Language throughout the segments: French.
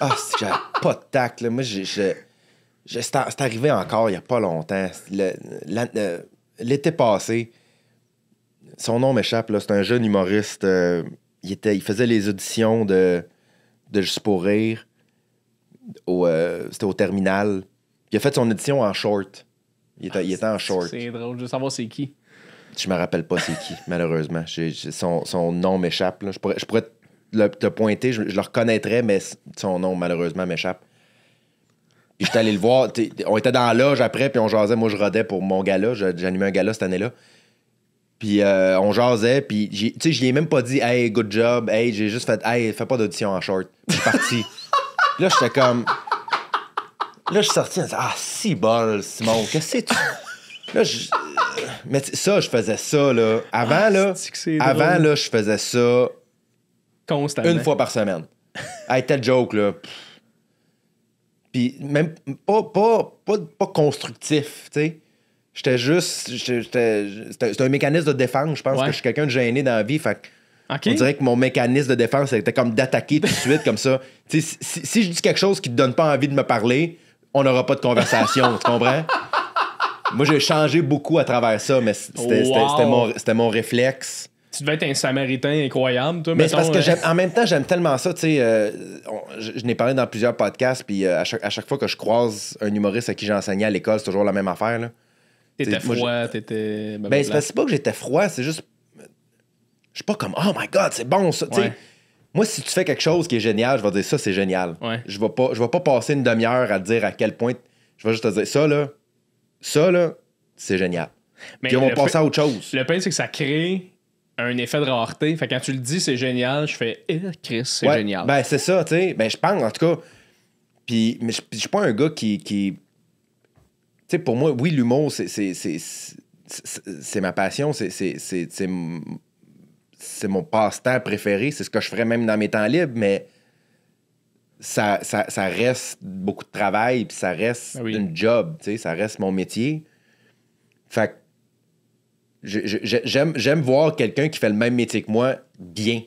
Ah, j'avais pas de tact, Moi, C'est arrivé encore il n'y a pas longtemps. L'été passé, son nom m'échappe, là. C'est un jeune humoriste. Euh, il, était, il faisait les auditions de, de Juste pour rire. Euh, c'était au terminal. Il a fait son audition en short. Il était, ah, en short. C'est drôle, je veux savoir c'est qui. Je me rappelle pas c'est qui, malheureusement. son, son, nom m'échappe. Je pourrais, je pourrais le, te pointer, je, le reconnaîtrais, mais son nom, malheureusement, m'échappe. Puis j'étais allé le voir. On était dans la loge après, puis on jasait. Moi, je rodais pour mon gala. J'animais un gala cette année-là. Puis euh, on jasait, puis tu sais, je lui ai même pas dit « Hey, good job. Hey, j'ai juste fait « Hey, fais pas d'audition en short. » Je parti. là, j'étais comme... Là, je suis sorti, disant Ah, si bol, Simon, qu'est-ce que c'est? » Là, je... Euh, mais ça, je faisais ça, là. Avant, là, ah, avant, là, je faisais ça Constamment. Une fois par semaine. hey, telle joke, là. Puis même pas, constructif, tu sais. J'étais juste. C'était un mécanisme de défense. Je pense que je suis quelqu'un de gêné dans la vie. Fait On dirait que mon mécanisme de défense c'était comme d'attaquer tout de suite, comme ça. Si, si, si, je dis quelque chose qui te donne pas envie de me parler, on n'aura pas de conversation. tu comprends? Moi, j'ai changé beaucoup à travers ça, mais c'était mon, mon réflexe tu devais être un samaritain incroyable, toi. Mais parce que hein. en même temps, j'aime tellement ça, tu sais. Euh, je, n'ai parlé dans plusieurs podcasts, puis euh, à, chaque, fois que je croise un humoriste à qui j'enseignais à l'école, c'est toujours la même affaire, là. T'étais froid, t'étais. Ben, c'est pas que j'étais froid, c'est juste. Je suis pas comme, oh my god, c'est bon ça. Moi, si tu fais quelque chose qui est génial, je vais dire ça, c'est génial. Je vais pas, je vais pas passer une demi-heure à dire à quel point. Je vais juste te dire ça, là, ça, là, c'est génial. Mais Puis on va passer à autre chose. Le pain, c'est que ça crée un effet de rareté. Fait quand tu le dis, c'est génial, je fais eh, Chris, c'est génial. Ben, c'est ça, tu sais. Ben, je pense, en tout cas. Puis, mais je suis pas un gars qui. qui... Tu sais, pour moi, oui, l'humour, c'est. C'est ma passion, c'est mon passe-temps préféré, c'est ce que je ferais même dans mes temps libres, mais ça, ça, reste beaucoup de travail, puis ça reste ben une job, tu sais, ça reste mon métier. Fait que J'aime voir quelqu'un qui fait le même métier que moi bien.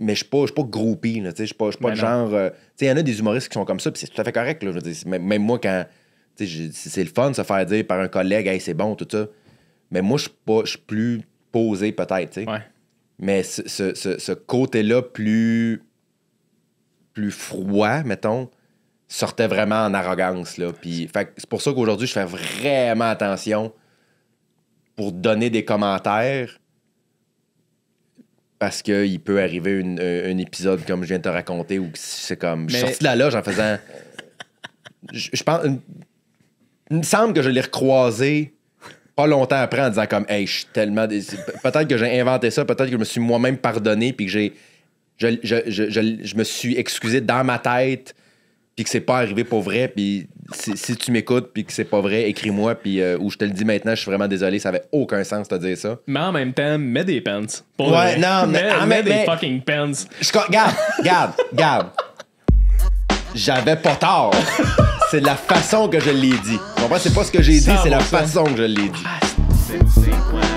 Mais je ne suis pas, groupie. Je suis pas, pas ben genre. Euh, il y en a des humoristes qui sont comme ça, puis c'est tout à fait correct. Là, même moi, quand. C'est le fun de se faire dire par un collègue, hey, c'est bon, tout ça. Mais moi, je suis plus posé, peut-être. Mais ce, côté-là, plus, plus froid, mettons, sortait vraiment en arrogance. Là. c'est pour ça qu'aujourd'hui, je fais vraiment attention pour donner des commentaires parce qu'il peut arriver euh, un épisode comme je viens de te raconter où c'est comme. Je suis sorti de la loge en faisant. je, pense. Il me semble que je l'ai recroisé pas longtemps après en disant comme Hey, je suis tellement. Peut-être que j'ai inventé ça, peut-être que je me suis moi-même pardonné puis que j'ai. Je, je, me suis excusé dans ma tête puis que c'est pas arrivé pour vrai, puis si, tu m'écoutes puis que c'est pas vrai, écris-moi puis où euh, ou je te le dis maintenant, je suis vraiment désolé, ça avait aucun sens de te dire ça. Mais en même temps, mets des pants. ouais, non, mais, mets, des fucking pants. Je garde, garde, garde. J'avais pas tort. c'est la façon que je l'ai dit. En vrai, c'est pas ce que j'ai dit, c'est la façon que je l'ai dit. Ah,